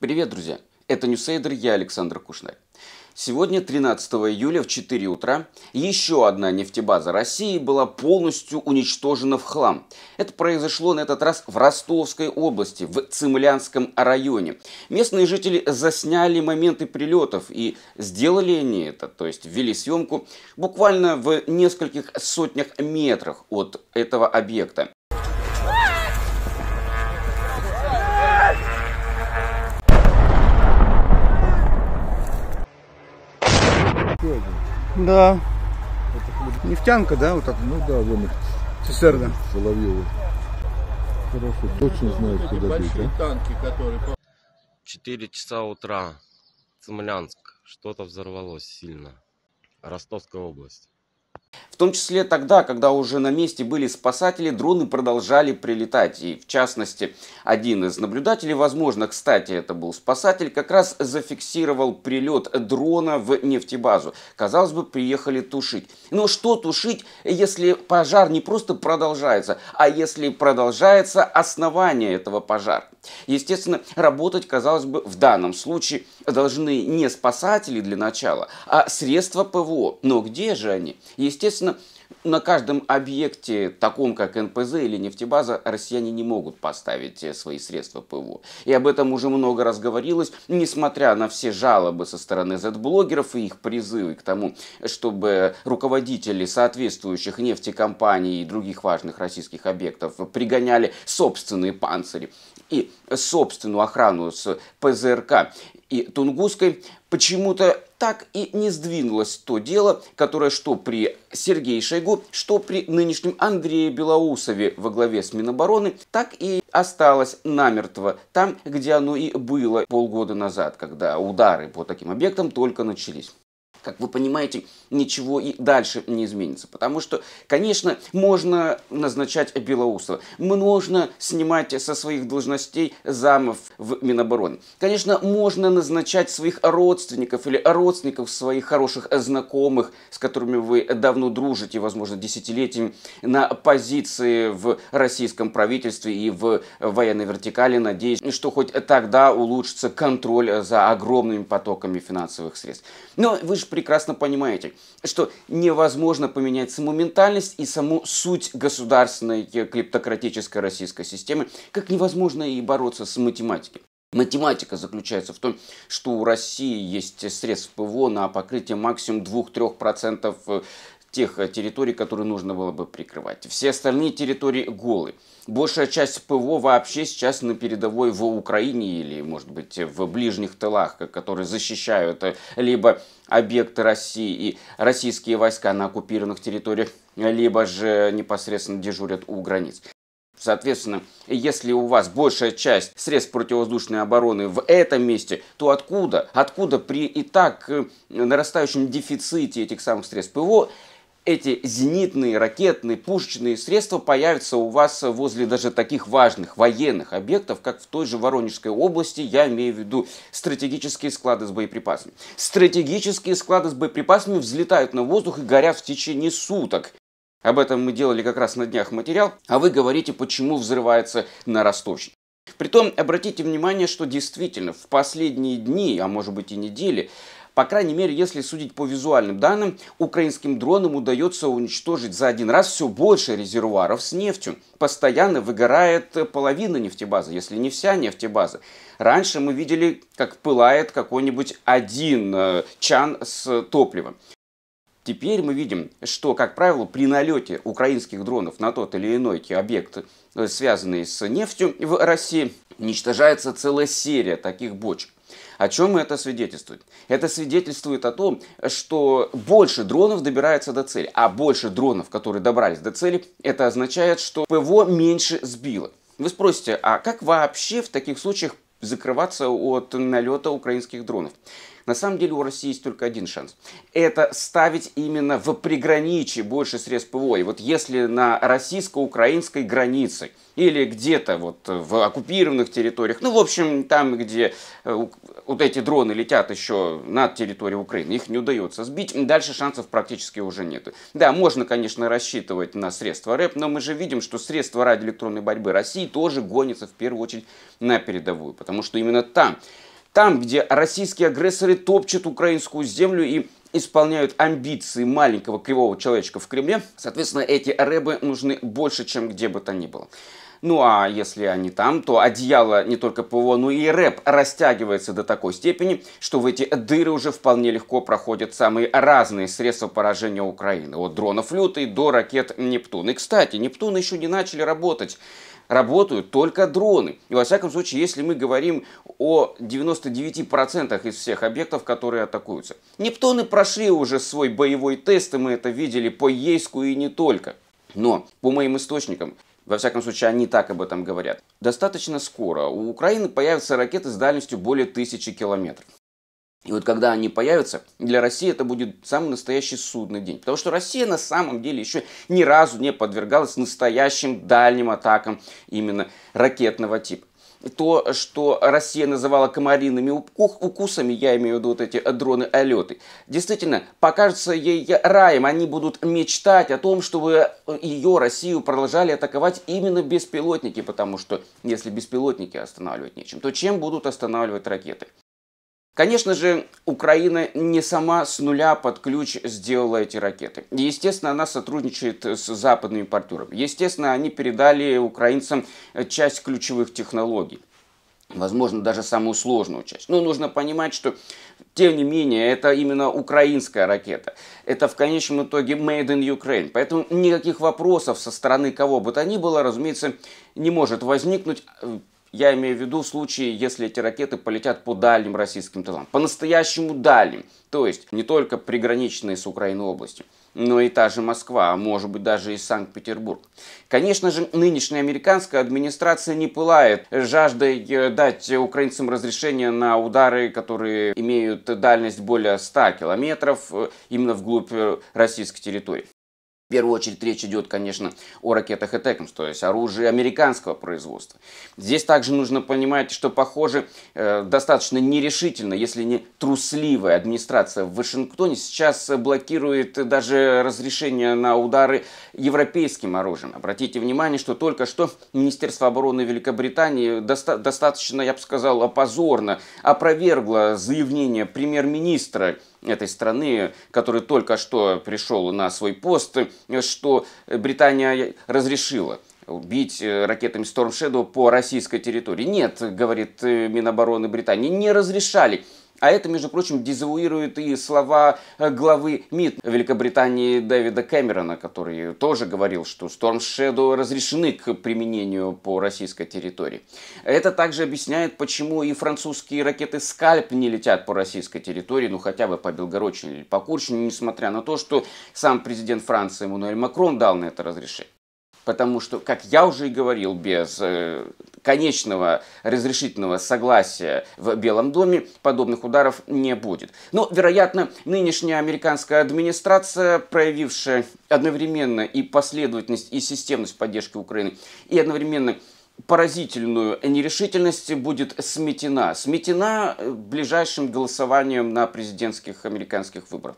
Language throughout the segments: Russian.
Привет, друзья! Это Ньюсейдер, я Александр Кушнер. Сегодня, 13 июля в 4 утра, еще одна нефтебаза России была полностью уничтожена в хлам. Это произошло на этот раз в Ростовской области, в Цимлянском районе. Местные жители засняли моменты прилетов и сделали они это, то есть ввели съемку буквально в нескольких сотнях метрах от этого объекта. Да. Это Нефтянка, да, вот так? Ну да, вон их. Цисерна. Соловьева. Хорошо, точно знают, куда бить, а? танки, которые... 4 часа утра. Цемлянск. Что-то взорвалось сильно. Ростовская область. В том числе тогда, когда уже на месте были спасатели, дроны продолжали прилетать. И в частности, один из наблюдателей, возможно, кстати, это был спасатель, как раз зафиксировал прилет дрона в нефтебазу. Казалось бы, приехали тушить. Но что тушить, если пожар не просто продолжается, а если продолжается основание этого пожара? Естественно, работать, казалось бы, в данном случае должны не спасатели для начала, а средства ПВО. Но где же они? Естественно, Естественно, на каждом объекте, таком как НПЗ или нефтебаза, россияне не могут поставить э, свои средства ПВО. И об этом уже много раз говорилось, несмотря на все жалобы со стороны Z-блогеров и их призывы к тому, чтобы руководители соответствующих нефтекомпаний и других важных российских объектов пригоняли собственные панцири и собственную охрану с ПЗРК и Тунгусской почему-то так и не сдвинулось то дело, которое что при Сергее Шойгу, что при нынешнем Андрее Белоусове во главе с Минобороны, так и осталось намертво там, где оно и было полгода назад, когда удары по таким объектам только начались как вы понимаете, ничего и дальше не изменится. Потому что, конечно, можно назначать Белоусова, можно снимать со своих должностей замов в Минобороны. Конечно, можно назначать своих родственников или родственников своих хороших знакомых, с которыми вы давно дружите, возможно, десятилетиями, на позиции в российском правительстве и в военной вертикали, надеясь, что хоть тогда улучшится контроль за огромными потоками финансовых средств. Но вы же прекрасно понимаете, что невозможно поменять саму ментальность и саму суть государственной э, клептократической российской системы, как невозможно и бороться с математикой. Математика заключается в том, что у России есть средств ПВО на покрытие максимум 2-3% э, тех э, территорий, которые нужно было бы прикрывать. Все остальные территории голы большая часть ПВО вообще сейчас на передовой в Украине или, может быть, в ближних тылах, которые защищают э, либо объекты России и российские войска на оккупированных территориях, либо же непосредственно дежурят у границ. Соответственно, если у вас большая часть средств противовоздушной обороны в этом месте, то откуда? Откуда при и так э, нарастающем дефиците этих самых средств ПВО эти зенитные, ракетные, пушечные средства появятся у вас возле даже таких важных военных объектов, как в той же Воронежской области, я имею в виду стратегические склады с боеприпасами. Стратегические склады с боеприпасами взлетают на воздух и горят в течение суток. Об этом мы делали как раз на днях материал, а вы говорите, почему взрывается на Ростовщине. Притом, обратите внимание, что действительно в последние дни, а может быть и недели, по крайней мере, если судить по визуальным данным, украинским дронам удается уничтожить за один раз все больше резервуаров с нефтью. Постоянно выгорает э, половина нефтебазы, если не вся нефтебаза. Раньше мы видели, как пылает какой-нибудь один э, чан с топливом. Теперь мы видим, что, как правило, при налете украинских дронов на тот или иной объект, э, связанный с нефтью в России, уничтожается целая серия таких бочек. О чем это свидетельствует? Это свидетельствует о том, что больше дронов добирается до цели, а больше дронов, которые добрались до цели, это означает, что ПВО меньше сбило. Вы спросите, а как вообще в таких случаях закрываться от налета украинских дронов? На самом деле у России есть только один шанс. Это ставить именно в приграничье больше средств ПВО. И вот если на российско-украинской границе или где-то вот в оккупированных территориях, ну, в общем, там, где э, вот эти дроны летят еще над территорией Украины, их не удается сбить, дальше шансов практически уже нет. Да, можно, конечно, рассчитывать на средства РЭП, но мы же видим, что средства радиоэлектронной борьбы России тоже гонятся в первую очередь на передовую, потому что именно там, там, где российские агрессоры топчут украинскую землю и исполняют амбиции маленького кривого человечка в Кремле, соответственно, эти рэбы нужны больше, чем где бы то ни было. Ну а если они там, то одеяло не только ПВО, но и рэп растягивается до такой степени, что в эти дыры уже вполне легко проходят самые разные средства поражения Украины. От дронов Лютой до ракет Нептун. И, кстати, Нептун еще не начали работать работают только дроны. И во всяком случае, если мы говорим о 99% из всех объектов, которые атакуются. Нептуны прошли уже свой боевой тест, и мы это видели по Ейску и не только. Но, по моим источникам, во всяком случае, они так об этом говорят. Достаточно скоро у Украины появятся ракеты с дальностью более тысячи километров. И вот когда они появятся, для России это будет самый настоящий судный день. Потому что Россия на самом деле еще ни разу не подвергалась настоящим дальним атакам именно ракетного типа то, что Россия называла комариными укусами, я имею в виду вот эти э, дроны-алеты, действительно покажется ей раем. Они будут мечтать о том, чтобы э, ее, Россию, продолжали атаковать именно беспилотники, потому что если беспилотники останавливать нечем, то чем будут останавливать ракеты? Конечно же, Украина не сама с нуля под ключ сделала эти ракеты. Естественно, она сотрудничает с западными партнерами. Естественно, они передали украинцам часть ключевых технологий возможно, даже самую сложную часть. Но нужно понимать, что, тем не менее, это именно украинская ракета. Это в конечном итоге made in Ukraine. Поэтому никаких вопросов со стороны кого бы то ни было, разумеется, не может возникнуть я имею в виду в случае, если эти ракеты полетят по дальним российским тылам. По-настоящему дальним. То есть не только приграничные с Украиной области, но и та же Москва, а может быть даже и Санкт-Петербург. Конечно же, нынешняя американская администрация не пылает жаждой э, дать украинцам разрешение на удары, которые имеют дальность более 100 километров э, именно вглубь э, российской территории. В первую очередь речь идет, конечно, о ракетах и «Этекмс», то есть оружие американского производства. Здесь также нужно понимать, что, похоже, э, достаточно нерешительно, если не трусливая администрация в Вашингтоне сейчас блокирует даже разрешение на удары европейским оружием. Обратите внимание, что только что Министерство обороны Великобритании доста достаточно, я бы сказал, опозорно опровергло заявление премьер-министра этой страны, который только что пришел на свой пост, что Британия разрешила бить э, ракетами Storm Shadow по российской территории. Нет, говорит э, Минобороны Британии, не разрешали. А это, между прочим, дезавуирует и слова э, главы МИД Великобритании Дэвида Кэмерона, который тоже говорил, что Storm Shadow разрешены к применению по российской территории. Это также объясняет, почему и французские ракеты «Скальп» не летят по российской территории, ну хотя бы по Белгородчине или по Курчине, несмотря на то, что сам президент Франции Эммануэль Макрон дал на это разрешение. Потому что, как я уже и говорил, без э, конечного разрешительного согласия в Белом доме подобных ударов не будет. Но, вероятно, нынешняя американская администрация, проявившая одновременно и последовательность, и системность поддержки Украины, и одновременно поразительную нерешительность будет сметена. Сметена э, ближайшим голосованием на президентских американских выборах.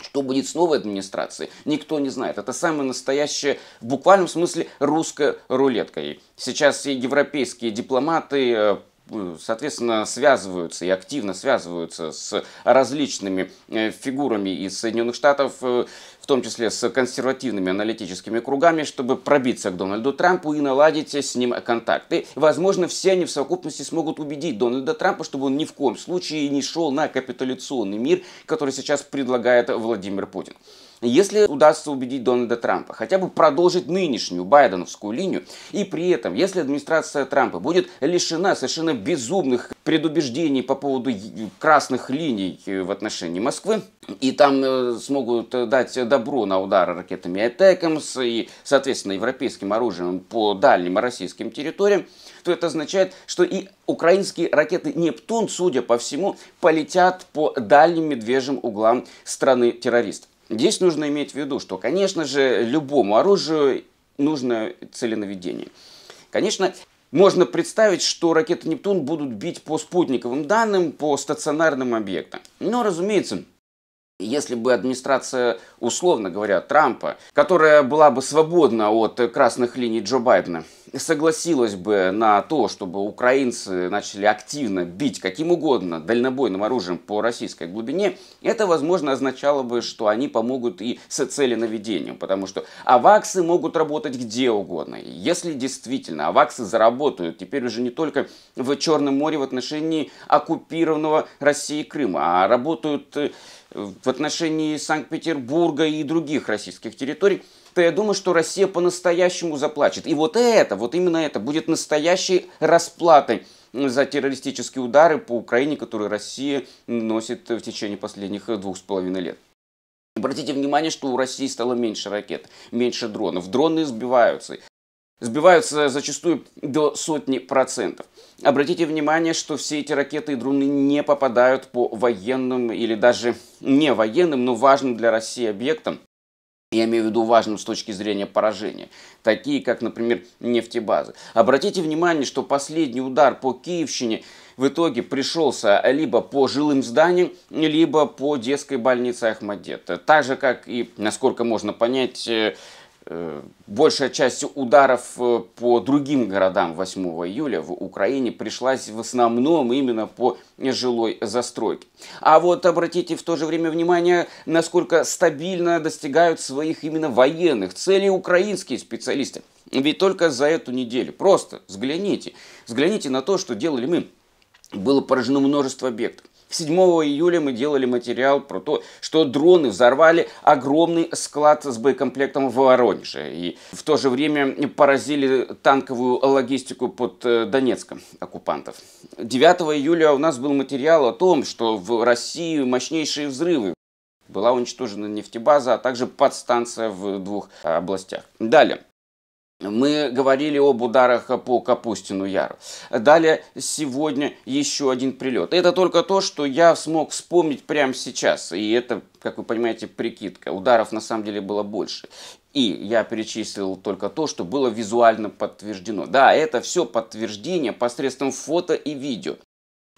Что будет с новой администрацией, никто не знает. Это самая настоящая, в буквальном смысле, русская рулетка. И сейчас и европейские дипломаты э, ну, соответственно, связываются и активно связываются с различными э, фигурами из Соединенных Штатов, э, том числе с консервативными аналитическими кругами, чтобы пробиться к Дональду Трампу и наладить с ним контакты. Возможно, все они в совокупности смогут убедить Дональда Трампа, чтобы он ни в коем случае не шел на капитуляционный мир, который сейчас предлагает Владимир Путин. Если удастся убедить Дональда Трампа хотя бы продолжить нынешнюю байденовскую линию, и при этом, если администрация Трампа будет лишена совершенно безумных предубеждений по поводу красных линий э, в отношении Москвы, и там э, смогут э, дать добро на удары ракетами «Атакамс» и, соответственно, европейским оружием по дальним российским территориям, то это означает, что и украинские ракеты «Нептун», судя по всему, полетят по дальним медвежьим углам страны-террористов. Здесь нужно иметь в виду, что, конечно же, любому оружию нужно целенаведение. Конечно, можно представить, что ракеты «Нептун» будут бить по спутниковым данным, по стационарным объектам. Но, разумеется, если бы администрация, условно говоря, Трампа, которая была бы свободна от красных линий Джо Байдена, согласилась бы на то, чтобы украинцы начали активно бить каким угодно дальнобойным оружием по российской глубине, это, возможно, означало бы, что они помогут и с целенаведением, потому что аваксы могут работать где угодно. Если действительно аваксы заработают теперь уже не только в Черном море в отношении оккупированного России Крыма, а работают э, в отношении Санкт-Петербурга и других российских территорий, то я думаю, что Россия по-настоящему заплачет. И вот это, вот именно это будет настоящей расплатой за террористические удары по Украине, которые Россия носит в течение последних э, двух с половиной лет. Обратите внимание, что у России стало меньше ракет, меньше дронов. Дроны сбиваются. Сбиваются зачастую до сотни процентов. Обратите внимание, что все эти ракеты и дроны не попадают по военным или даже не военным, но важным для России объектам. Я имею в виду важным с точки зрения поражения, такие как, например, нефтебазы. Обратите внимание, что последний удар по Киевщине в итоге пришелся либо по жилым зданиям, либо по детской больнице Ахмадет. Так же, как и, насколько можно понять, э, Э, большая часть ударов э, по другим городам 8 июля в Украине пришлась в основном именно по жилой застройке. А вот обратите в то же время внимание, насколько стабильно достигают своих именно военных целей украинские специалисты. Ведь только за эту неделю, просто взгляните, взгляните на то, что делали мы. Было поражено множество объектов. 7 июля мы делали материал про то, что дроны взорвали огромный склад с боекомплектом в Воронеже и в то же время поразили танковую логистику под э, Донецком оккупантов. 9 июля у нас был материал о том, что в России мощнейшие взрывы. Была уничтожена нефтебаза, а также подстанция в двух а, областях. Далее. Мы говорили об ударах по Капустину Яру. Далее сегодня еще один прилет. Это только то, что я смог вспомнить прямо сейчас. И это, как вы понимаете, прикидка. Ударов на самом деле было больше. И я перечислил только то, что было визуально подтверждено. Да, это все подтверждение посредством фото и видео.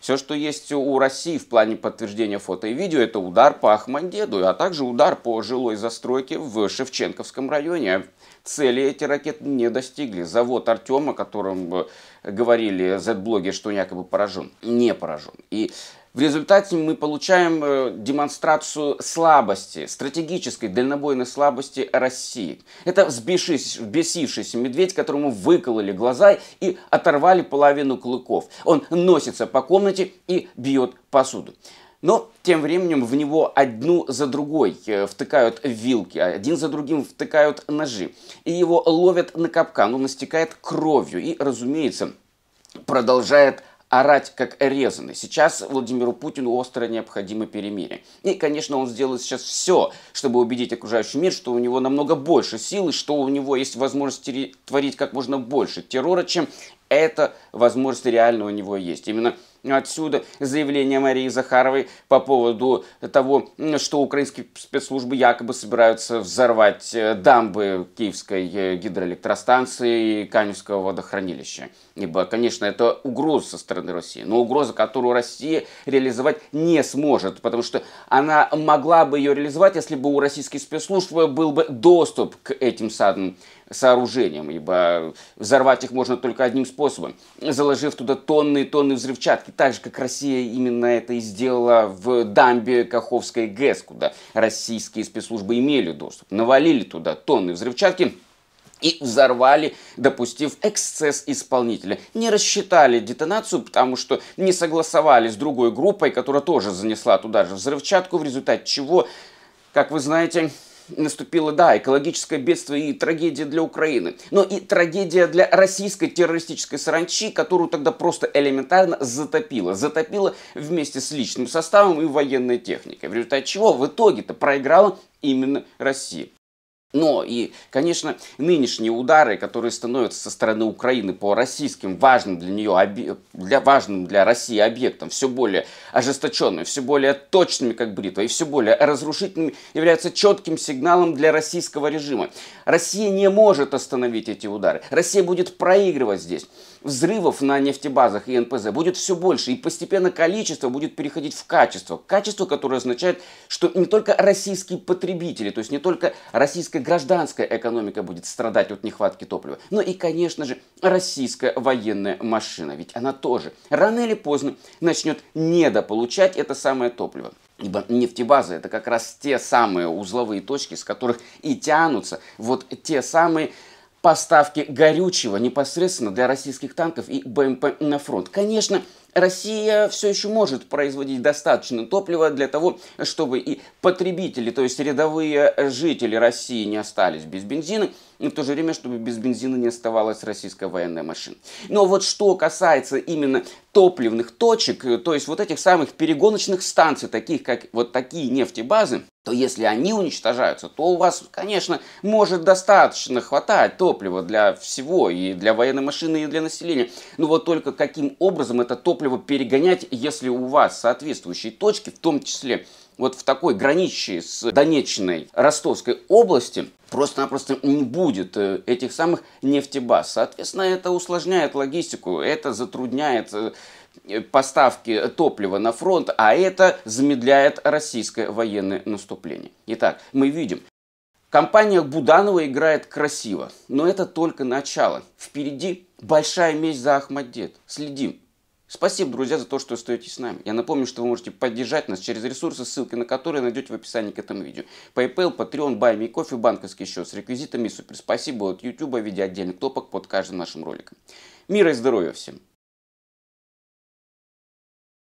Все, что есть у России в плане подтверждения фото и видео, это удар по Ахмандеду, а также удар по жилой застройке в Шевченковском районе. Цели эти ракеты не достигли. Завод Артема, о котором э, говорили Z-блоги, что он якобы поражен, не поражен. И в результате мы получаем э, демонстрацию слабости, стратегической дальнобойной слабости России. Это взбешившийся, взбесившийся медведь, которому выкололи глаза и оторвали половину клыков. Он носится по комнате и бьет посуду. Но тем временем в него одну за другой э, втыкают вилки, один за другим втыкают ножи. И его ловят на капкан, он истекает кровью и, разумеется, продолжает орать как резанный. Сейчас Владимиру Путину остро необходимо перемирие. И, конечно, он сделает сейчас все, чтобы убедить окружающий мир, что у него намного больше сил и что у него есть возможность творить как можно больше террора, чем эта возможность реально у него есть. Именно Отсюда заявление Марии Захаровой по поводу того, что украинские спецслужбы якобы собираются взорвать э, дамбы Киевской э, гидроэлектростанции и Каневского водохранилища. Ибо, конечно, это угроза со стороны России, но угроза, которую Россия реализовать не сможет, потому что она могла бы ее реализовать, если бы у российских спецслужб был бы доступ к этим садам сооружением, ибо взорвать их можно только одним способом, заложив туда тонны и тонны взрывчатки, так же, как Россия именно это и сделала в дамбе Каховской ГЭС, куда российские спецслужбы имели доступ. Навалили туда тонны взрывчатки, и взорвали, допустив эксцесс исполнителя. Не рассчитали детонацию, потому что не согласовали с другой группой, которая тоже занесла туда же взрывчатку, в результате чего, как вы знаете, наступило, да, экологическое бедствие и трагедия для Украины, но и трагедия для российской террористической саранчи, которую тогда просто элементарно затопило. Затопило вместе с личным составом и военной техникой, в результате чего в итоге-то проиграла именно Россия. Но и, конечно, нынешние удары, которые становятся со стороны Украины по российским важным для нее, для, важным для России объектам, все более ожесточенными, все более точными, как бритва, и все более разрушительными, являются четким сигналом для российского режима. Россия не может остановить эти удары. Россия будет проигрывать здесь взрывов на нефтебазах и НПЗ будет все больше, и постепенно количество будет переходить в качество. Качество, которое означает, что не только российские потребители, то есть не только российская гражданская экономика будет страдать от нехватки топлива, но и, конечно же, российская военная машина, ведь она тоже рано или поздно начнет недополучать это самое топливо. Ибо нефтебазы это как раз те самые узловые точки, с которых и тянутся вот те самые поставки горючего непосредственно для российских танков и БМП на фронт. Конечно, Россия все еще может производить достаточно топлива для того, чтобы и потребители, то есть рядовые жители России не остались без бензина, и в то же время, чтобы без бензина не оставалась российская военная машина. Но вот что касается именно топливных точек, э, то есть вот этих самых перегоночных станций, таких как вот такие нефтебазы, то если они уничтожаются, то у вас, конечно, может достаточно хватать топлива для всего, и для военной машины, и для населения. Но вот только каким образом это топливо перегонять, если у вас соответствующие точки, в том числе вот в такой граничии с Донечной Ростовской области просто-напросто не будет э, этих самых нефтебаз. Соответственно, это усложняет логистику, это затрудняет э, э, поставки топлива на фронт, а это замедляет российское военное наступление. Итак, мы видим, Компания Буданова играет красиво, но это только начало. Впереди большая месть за Ахмаддет. Следим. Спасибо, друзья, за то, что остаетесь с нами. Я напомню, что вы можете поддержать нас через ресурсы, ссылки на которые найдете в описании к этому видео. PayPal, Patreon, Buy кофе, банковский счет с реквизитами. Супер спасибо от YouTube в виде отдельных топок под каждым нашим роликом. Мира и здоровья всем!